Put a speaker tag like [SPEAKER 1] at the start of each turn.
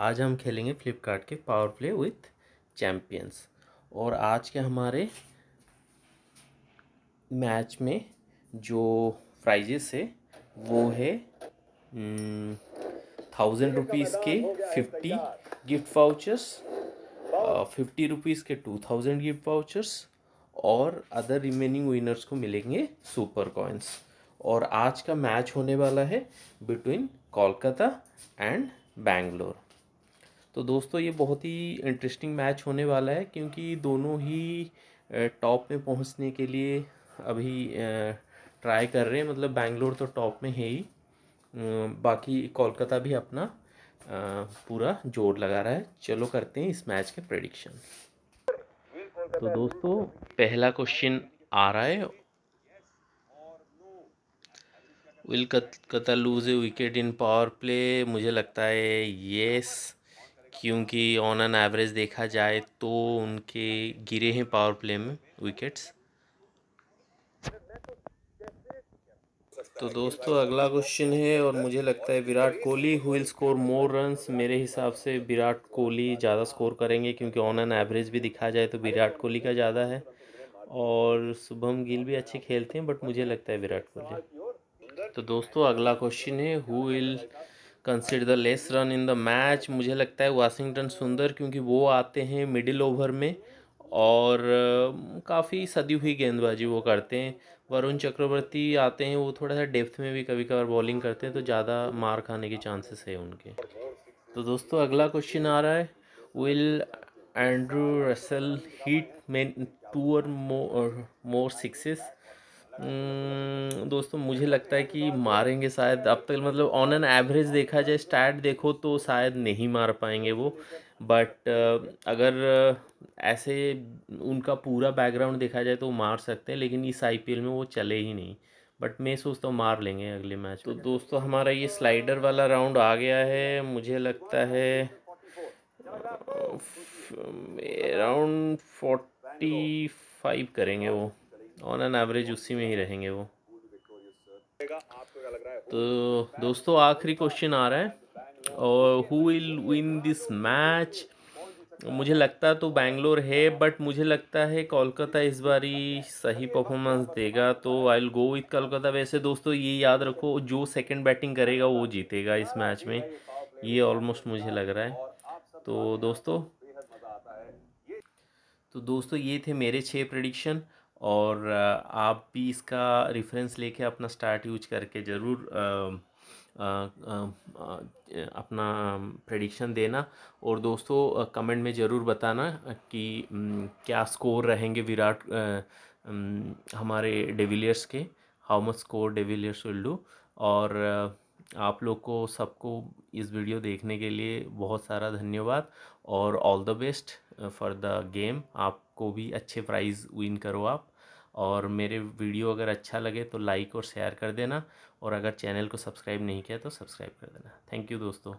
[SPEAKER 1] आज हम खेलेंगे फ्लिपकार्ट के पावर प्ले विथ चैम्पियंस और आज के हमारे मैच में जो प्राइजेस है वो है थाउजेंड हम्म, रुपीज़ के fifty gift vouchers fifty rupees के टू थाउजेंड गिफ्ट वाउचर्स और अदर रिमेनिंग विनर्स को मिलेंगे सुपर कॉइन्स और आज का मैच होने वाला है बिटवीन कोलकाता एंड बैंगलोर तो दोस्तों ये बहुत ही इंटरेस्टिंग मैच होने वाला है क्योंकि दोनों ही टॉप में पहुंचने के लिए अभी ट्राई कर रहे हैं मतलब बैंगलोर तो टॉप में है ही बाकी कोलकाता भी अपना पूरा जोर लगा रहा है चलो करते हैं इस मैच के प्रडिक्शन तो दोस्तों पहला क्वेश्चन आ रहा है विल कत, कता lose a wicket in power play मुझे लगता है येस क्योंकि ऑन एन एवरेज देखा जाए तो उनके गिरे हैं पावर प्ले में विकेट्स तो दोस्तों अगला क्वेश्चन है और मुझे लगता है Virat Kohli who will score more runs मेरे हिसाब से विराट कोहली ज़्यादा स्कोर करेंगे क्योंकि ऑन एन एवरेज भी दिखा जाए तो विराट कोहली का ज़्यादा है और शुभम गिल भी अच्छे खेलते हैं बट मुझे लगता है विराट कोहली तो दोस्तों अगला क्वेश्चन है who will concede the less run in the match मुझे लगता है वाशिंगटन सुंदर क्योंकि वो आते हैं मिडिल ओवर में और काफ़ी सदी हुई गेंदबाजी वो करते हैं वरुण चक्रवर्ती आते हैं वो थोड़ा सा डेप्थ में भी कभी कभार बॉलिंग करते हैं तो ज़्यादा मार खाने के चांसेस है उनके तो दोस्तों अगला क्वेश्चन आ रहा है will Andrew Russell hit men two और मोर मोर सिक्सेस हम्म, दोस्तों मुझे लगता है कि मारेंगे शायद अब तक मतलब ऑन एन एवरेज देखा जाए स्टैट देखो तो शायद नहीं मार पाएंगे वो बट अगर ऐसे उनका पूरा बैकग्राउंड देखा जाए तो मार सकते हैं लेकिन इस आईपीएल में वो चले ही नहीं बट मैं सोचता हूँ मार लेंगे अगले मैच तो दोस्तों हमारा ये स्लाइडर वाला राउंड आ गया है मुझे लगता है राउंड फोर्टी फाइव करेंगे वो ऑन एन एवरेज उसी में ही रहेंगे वो तो दोस्तों आखिरी क्वेश्चन आ रहा है और who will win this match मुझे लगता तो बैंगलोर है बट मुझे लगता है कोलकाता इस बार सही परफॉर्मेंस देगा तो I will go with Kolkata वैसे दोस्तों ये याद रखो जो सेकंड बैटिंग करेगा वो जीतेगा इस मैच में ये ऑलमोस्ट मुझे लग रहा है तो दोस्तों तो दोस्तों ये थे मेरे छः प्रडिक्शन और आप भी इसका रेफरेंस लेके अपना स्टार्ट यूज करके ज़रूर अपना प्रडिक्शन देना और दोस्तों कमेंट में ज़रूर बताना कि क्या स्कोर रहेंगे विराट हमारे डेविलियर्स के how much score de Villiers will do और आप लोग को सबको इस वीडियो देखने के लिए बहुत सारा धन्यवाद और all the best for the game आपको भी अच्छे प्राइज़ विन करो आप और मेरे वीडियो अगर अच्छा लगे तो लाइक और शेयर कर देना और अगर चैनल को सब्सक्राइब नहीं किया तो सब्सक्राइब कर देना थैंक यू दोस्तों